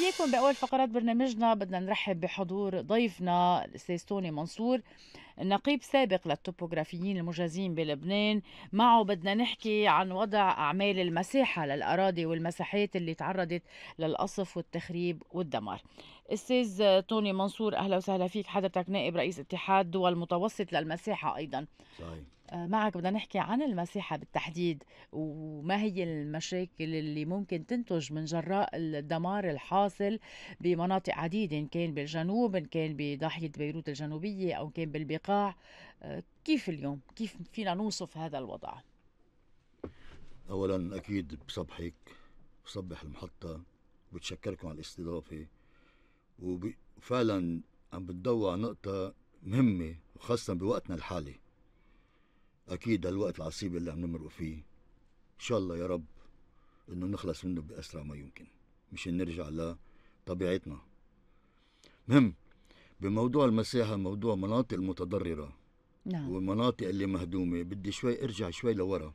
وياكم باول فقرات برنامجنا بدنا نرحب بحضور ضيفنا الاستاذ توني منصور نقيب سابق للطوبوغرافيين المجازين بلبنان معه بدنا نحكي عن وضع أعمال المساحة للأراضي والمساحات اللي تعرضت للقصف والتخريب والدمار استاذ توني منصور اهلا وسهلا فيك حضرتك نائب رئيس اتحاد دول متوسط للمساحه ايضا صحيح. آه، معك بدنا نحكي عن المساحه بالتحديد وما هي المشاكل اللي ممكن تنتج من جراء الدمار الحاصل بمناطق عديده ان كان بالجنوب ان كان بضاحيه بيروت الجنوبيه او كان بالبقاع الإيقاع آه، كيف اليوم كيف فينا نوصف هذا الوضع أولا أكيد بصبحك بصبح المحطة بتشكركم على الاستضافة وفعلا عم بتضوع على نقطة مهمة وخاصة بوقتنا الحالي أكيد هالوقت العصيب اللي عم نمرق فيه إن شاء الله يا رب إنه نخلص منه بأسرع ما يمكن مشان نرجع لطبيعتنا مهم بموضوع المساحه موضوع مناطق المتضرره نعم والمناطق اللي مهدومه بدي شوي ارجع شوي لورا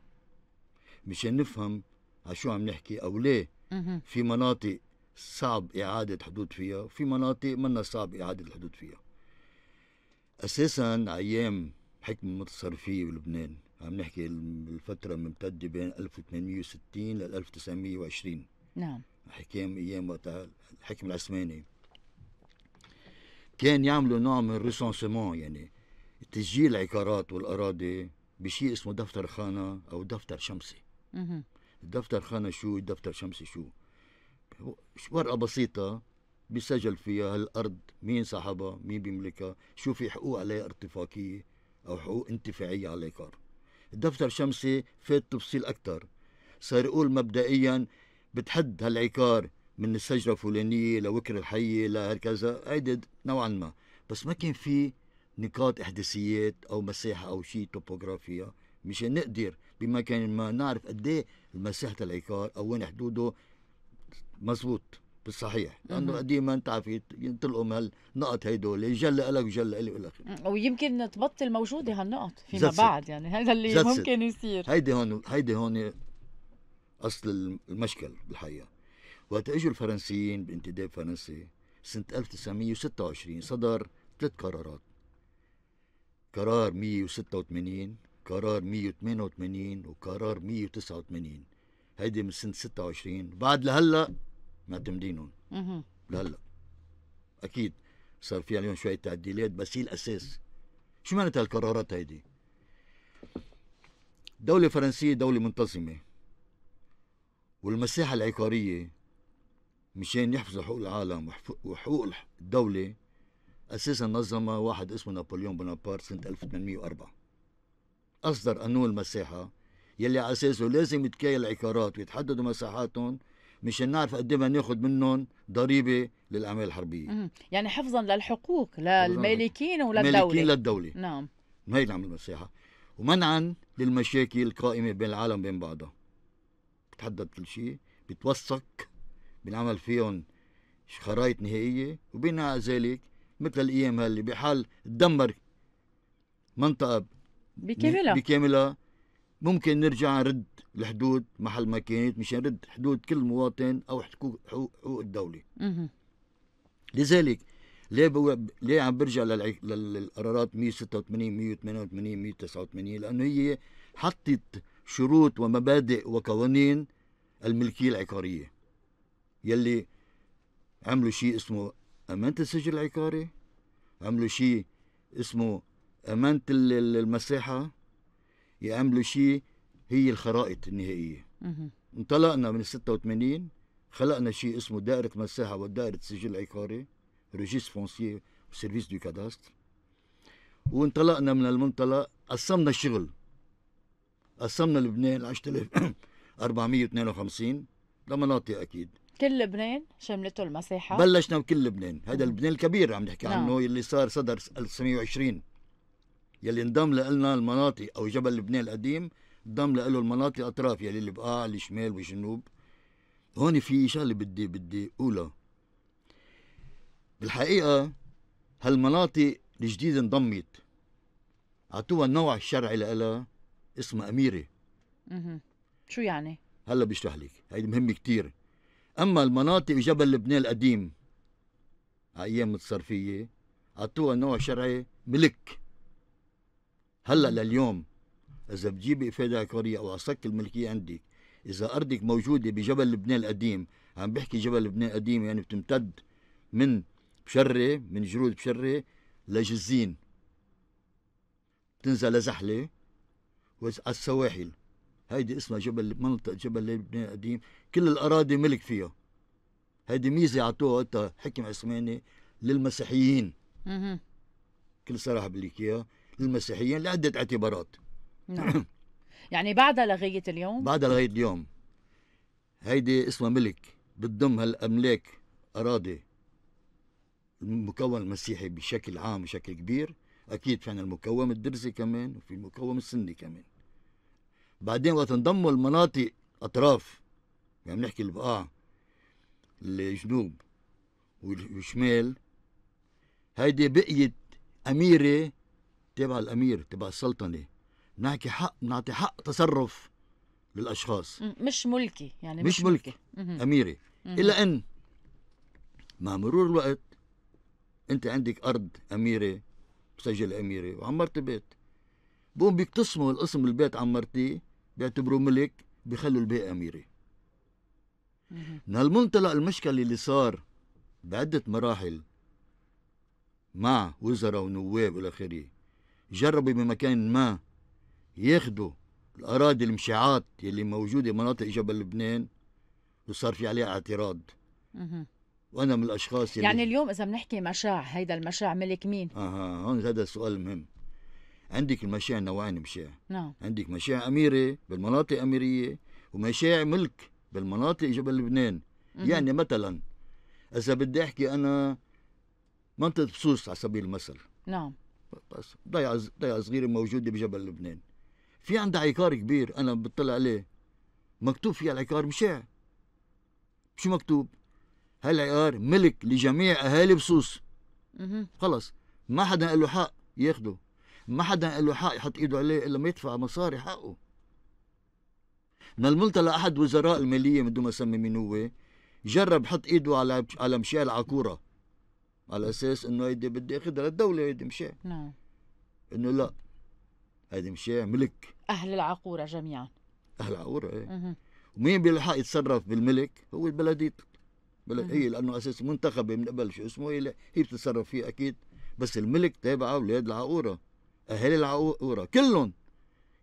مشان نفهم على شو عم نحكي او ليه في مناطق صعب اعاده حدود فيها وفي مناطق منا صعب اعاده الحدود فيها اساسا ايام حكم المتصرفيه بلبنان عم نحكي الفتره ممتده بين 1860 لل 1920 نعم حكام ايام وقتها الحكم العثماني كان يعملوا نوع من الريسونسمون يعني تسجيل العقارات والاراضي بشيء اسمه دفتر خانه او دفتر شمسي الدفتر خانه شو الدفتر شمسي شو ورقه بسيطه بيسجل فيها هالارض مين صاحبها مين بيملكها شو في حقوق عليها ارتفاقيه او حقوق انتفاعيه على العقار الدفتر الشمسي فات تفصيل اكثر صار يقول مبدئيا بتحد هالعقار من الشجرة الفلانية لوكر الحية لهكذا عدد نوعا ما بس ما كان في نقاط إحداثيات أو مساحة أو شيء توبوغرافيا مشان نقدر بمكان ما نعرف قد إيه مساحة العقار أو وين حدوده مزبوط بالصحيح لانه قديما عارف ينطلقوا من هالنقط هيدول جل لك وجل لي والى اخره ويمكن تبطل موجوده هالنقط فيما بعد يعني هذا اللي ممكن يصير هيدي هون هيدي هون اصل المشكل بالحقيقه وقت اجوا الفرنسيين بانتداب فرنسي سنة 1926 صدر ثلاث قرارات قرار 186 قرار 188 وقرار 189 هيدي من سنة 26 بعد لهلا معتمدينهم لهلا اكيد صار في عليهم شوية تعديلات بس هي الاساس شو معناتها هالقرارات هيدي؟ دولة فرنسية دولة منتظمة والمساحة العقارية مشان يحفظوا حقوق العالم وحقوق الدولة أساسا نظمها واحد اسمه نابليون بونابرت سنة 1804 أصدر قانون المساحة يلي على أساسه لازم يتكايل عقارات ويتحددوا مساحاتهم مشان نعرف قد ما إيه ناخذ منهم ضريبه للاعمال الحربيه يعني حفظا للحقوق للمالكين وللدوله المالكين للدوله نعم هي اللي عمل المساحه ومنعا للمشاكل القائمه بين العالم بين بعضها بتحدد كل شيء بتوثق بنعمل فيهم خرايط نهائية وبناء ذلك مثل الأيام هاللي بحال تدمر منطقة بكاملها بكاملها ممكن نرجع نرد الحدود محل ما كانت مشان نرد حدود كل مواطن أو حقوق حقوق الدولة لذلك ليه بو... ليه عم برجع للع... للقرارات 186 188 189 لانه هي حطت شروط ومبادئ وقوانين الملكيه العقاريه يلي عملوا شيء اسمه امانه السجل العقاري عملوا شيء اسمه امانه المساحه يعملوا شيء هي الخرائط النهائيه انطلقنا من 86 خلقنا شيء اسمه دائرة مساحة ودائرة سجل عقاري ريجيس فونسي سيرفيس دو كاداستر وانطلقنا من المنطلق قسمنا الشغل قسمنا لبنان 10452 لمناطق اكيد كل لبنان شملته المساحة بلشنا بكل لبنان هذا لبنان الكبير عم نحكي نعم. عنه يلي صار صدر 1920 يلي انضم لنا المناطق أو جبل لبنان القديم انضم له المناطق الأطراف يلي اللي الشمال والجنوب هون في شغلة بدي بدي أقولها بالحقيقة هالمناطق الجديدة انضمت عطوها النوع الشرعي لها اسمها أميرة شو يعني؟ هلا بشرح لك هيدي مهمة كتير أما المناطق جبل لبنان القديم أيام الصرفية أعطوها نوع شرعي ملك هلا لليوم إذا بتجيب إفادة عقارية أو أصك الملكية عندك إذا أرضك موجودة بجبل لبنان القديم عم بحكي جبل لبنان القديم يعني بتمتد من بشرة من جرود بشرة لجزين بتنزل لزحلة وعلى السواحل هيدي اسمها جبل منطقة جبل لبنان القديم كل الأراضي ملك فيها هيدي ميزة عطوها حكم عثماني للمسيحيين كل صراحة بليك إياها للمسيحيين لعدة اعتبارات نعم. يعني بعدها لغاية اليوم؟ بعدها لغاية اليوم هيدي اسمها ملك بتضم هالأملاك أراضي المكون المسيحي بشكل عام بشكل كبير أكيد في عنا الدرزي كمان وفي المكون السني كمان بعدين وقت انضموا المناطق أطراف يعني بنحكي البقاع الجنوب والشمال هيدي بقيت أميرة تبع الأمير تبع السلطنة نحكي حق بنعطي حق تصرف للأشخاص مش ملكي يعني مش, مش ملكي, ملكي. أميرة إلا أن مع مرور الوقت أنت عندك أرض أميرة مسجل أميرة وعمرت بيت بقوم بيقتسموا القسم البيت عمرتيه بيعتبروا ملك بيخلوا الباقي أميرة من هالمنطلق المشكلة اللي صار بعدة مراحل مع وزراء ونواب والى اخره جربوا بمكان ما ياخذوا الاراضي المشعات اللي موجوده مناطق جبل لبنان وصار في عليها اعتراض وانا من الاشخاص اللي يعني اليوم اذا بنحكي مشاع هيدا المشاع ملك مين؟ اها هون هذا سؤال مهم عندك المشاعر نوعين مشاعر نعم عندك مشاعر أميرة بالمناطق أميرية ومشاعر ملك بالمناطق جبل لبنان مم. يعني مثلا إذا بدي أحكي أنا منطقة بصوص على سبيل المثل نعم بس ضيعة ضيعة صغيرة موجودة بجبل لبنان في عندها عقار كبير أنا بطلع عليه مكتوب فيها العقار مشاع شو مكتوب؟ هالعقار ملك لجميع أهالي بصوص خلص ما حدا له حق ياخده ما حدا له حق يحط ايده عليه الا ما يدفع مصاري حقه من الملتا احد وزراء الماليه من دون ما اسمي مين هو جرب حط ايده على على مشاع عكوره على اساس انه هيدي بدي اخذها للدوله هيدي مشاع نعم انه لا هيدي مشاع ملك اهل العقوره جميعا اهل العقوره ايه ومين بيلحق يتصرف بالملك هو البلديه بلد هي لانه اساس منتخبه من قبل شو اسمه هي هي بتتصرف فيه اكيد بس الملك تابعه اولاد العقوره اهالي العقوره كلهم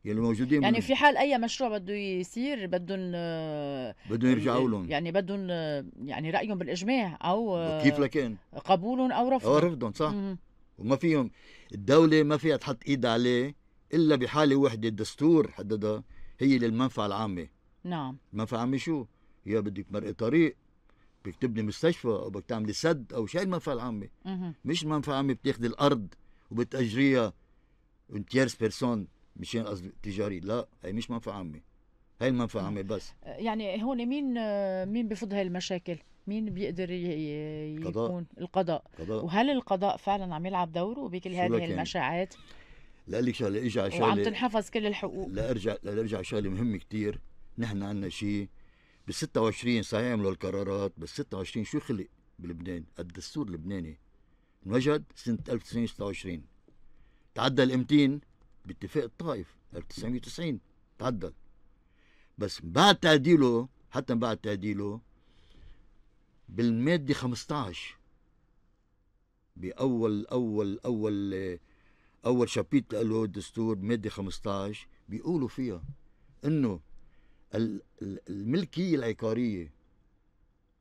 يلي موجودين يعني في حال اي مشروع بده يصير بدهم آه، بدهم يرجعوا لهم يعني بدهم آه، يعني رايهم بالاجماع او آه، كيف لكان قبولهم او رفضهم او رفضهم صح مم. وما فيهم الدوله ما فيها تحط ايد عليه الا بحاله وحده الدستور حددها هي للمنفعه العامه نعم المنفعه العامه شو؟ يا بدك مرق طريق بدك تبني مستشفى او بدك تعملي سد او شيء المنفعه العامه مش المنفعة العامة بتاخذي الارض وبتاجريها اون تيرس بيرسون مشان قصد تجاري لا هي مش منفعه عامه هي المنفعه عامه بس أه، يعني هون مين أه، مين بفض هاي المشاكل مين بيقدر يكون القضاء. القضاء وهل القضاء فعلا عم يلعب دوره بكل هذه يعني؟ المشاعات لا لك شغله ارجع شغله وعم تنحفظ كل الحقوق لا ارجع لا ارجع شغله مهمه كثير نحن عندنا شيء بال 26 صحيح عملوا القرارات بال 26 شو خلق بلبنان؟ الدستور اللبناني انوجد سنه 1926 تعدل ال 200 باتفاق الطائف 1990 تعدل بس بعد تعديله حتى بعد تعديله بالماده 15 باول اول اول اول شابيت له الدستور ماده 15 بيقولوا فيها انه الملكيه العقاريه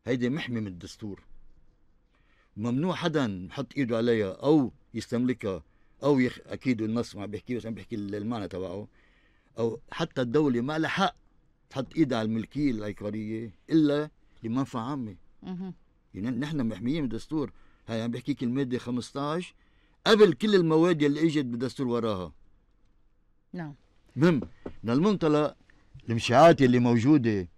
هيدي محمي من الدستور ممنوع حدا يحط ايده عليها او يستملكها او يخ... اكيد النص ما بيحكي بس عم بحكي المعنى تبعه او حتى الدوله ما لها حق تحط ايدها على الملكيه العقاريه الا لمنفعه عامه يعني نحن محميين بالدستور هاي عم بحكيك الماده 15 قبل كل المواد اللي اجت بالدستور وراها نعم مهم من المنطلق المشاعات اللي موجوده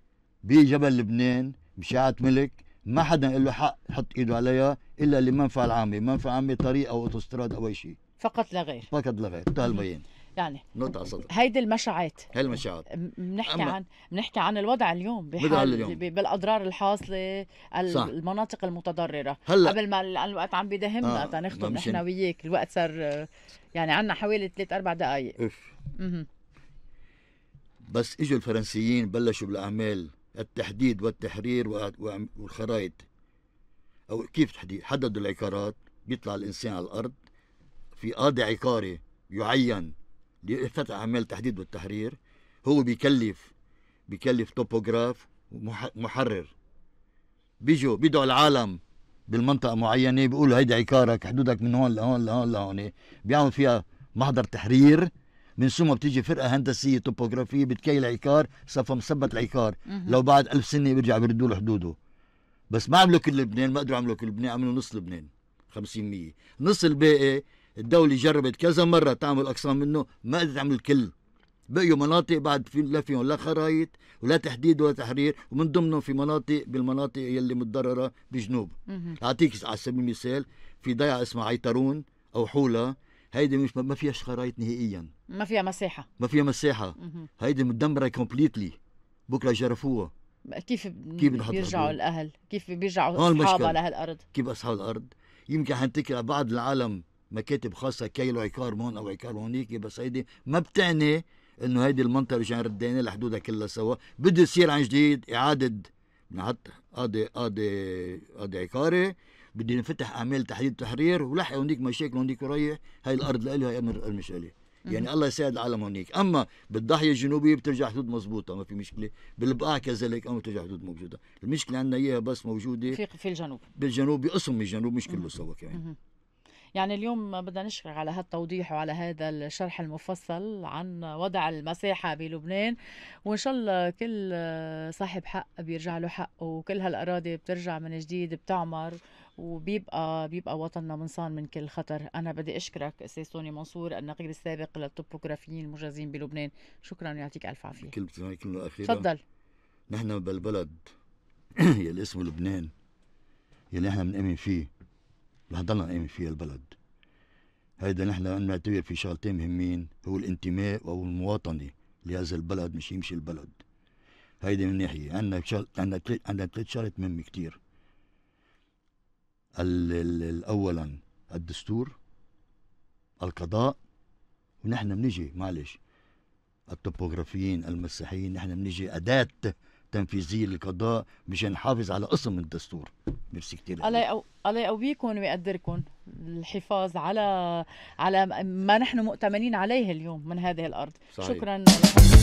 بجبل لبنان مشاعات ملك ما حدا له حق يحط ايده عليها الا لمنفعه العامه، منفعه عامه طريق او اوتوستراد او اي شيء. فقط لا غير فقط لا غير انتهى البيان يعني نقطة صدر هيدي المشاعات هي المشاعات بنحكي عن بنحكي عن الوضع اليوم بحال اليوم. بالاضرار الحاصله صح. المناطق المتضررة هلا قبل ما الوقت عم بيدهمنا آه. تنختم نحن وياك الوقت صار يعني عندنا حوالي ثلاث اربع دقائق اف بس اجوا الفرنسيين بلشوا بالاعمال التحديد والتحرير والخرايط او كيف تحديد حددوا العقارات بيطلع الانسان على الارض في قاضي عقاري يعين لفتح اعمال تحديد والتحرير هو بيكلف بيكلف توبوغراف ومحرر بيجوا بيدعوا العالم بالمنطقه معينه بيقولوا هيدي عقارك حدودك من هون لهون لهون لهون بيعمل فيها محضر تحرير من ثم بتيجي فرقه هندسيه توبوغرافيه بتكيل عقار صفا مثبت العقار لو بعد ألف سنه بيرجع بيردوا له حدوده بس ما عملوا كل لبنان ما قدروا يعملوا كل لبنان عملوا نص لبنان 50% نص الباقي الدولة جربت كذا مرة تعمل أقسام منه ما قدرت تعمل الكل بقيوا مناطق بعد في لا فيهم لا خرايط ولا تحديد ولا تحرير ومن ضمنهم في مناطق بالمناطق يلي متضررة بجنوب أعطيك على سبيل المثال في ضيعة اسمها عيترون أو حولة هيدي مش ما فيهاش خرايط نهائيا ما فيها مساحة ما فيها مساحة هيدي مدمرة كومبليتلي بكرة جرفوها كيف كيف بيرجعوا الاهل كيف بيرجعوا اصحابها لهالارض كيف اصحاب الارض يمكن حنتكر بعض العالم مكاتب خاصه كيلو له هون او عقار هونيك بس هيدي ما بتعني انه هيدي المنطقه رجعنا ردينا لحدودها كلها سوا بده يصير عن جديد اعاده نحط قاضي قاضي قاضي عقاري بدي نفتح اعمال تحديد تحرير ولحق هونيك مشاكل هونيك وريح هاي الارض لإلي هاي امر مش إلي يعني الله يساعد العالم هونيك اما بالضاحيه الجنوبيه بترجع حدود مضبوطه ما في مشكله بالبقاع كذلك اما بترجع حدود موجوده المشكله عندنا اياها بس موجوده في في الجنوب بالجنوب بقسم من الجنوب مش كله سوا كمان يعني اليوم بدنا نشكرك على هالتوضيح وعلى هذا الشرح المفصل عن وضع المساحة بلبنان وإن شاء الله كل صاحب حق بيرجع له حقه وكل هالأراضي بترجع من جديد بتعمر وبيبقى بيبقى وطننا منصان من كل خطر انا بدي اشكرك استاذ سوني منصور النقيب السابق للطوبوغرافيين المجازين بلبنان شكرا ويعطيك الف عافيه كل كلمه تفضل نحن بالبلد يلي اسمه لبنان يلي احنا بنؤمن فيه رح ضلنا نقيم فيها البلد هيدا نحن نعتبر في شغلتين مهمين هو الانتماء أو المواطنة لهذا البلد مش يمشي البلد هيدي من ناحية عندنا شغل عندنا عندنا ثلاث شغلات مهمة كتير أولا الدستور القضاء ونحن بنجي معلش التوبوغرافيين المسيحيين نحن بنجي أداة التنفيذيه للقضاء مشان نحافظ على قسم الدستور ميرسي كثير الله يقو... الله يقويكم ويقدركم الحفاظ على على ما نحن مؤتمنين عليه اليوم من هذه الارض صحيح. شكرا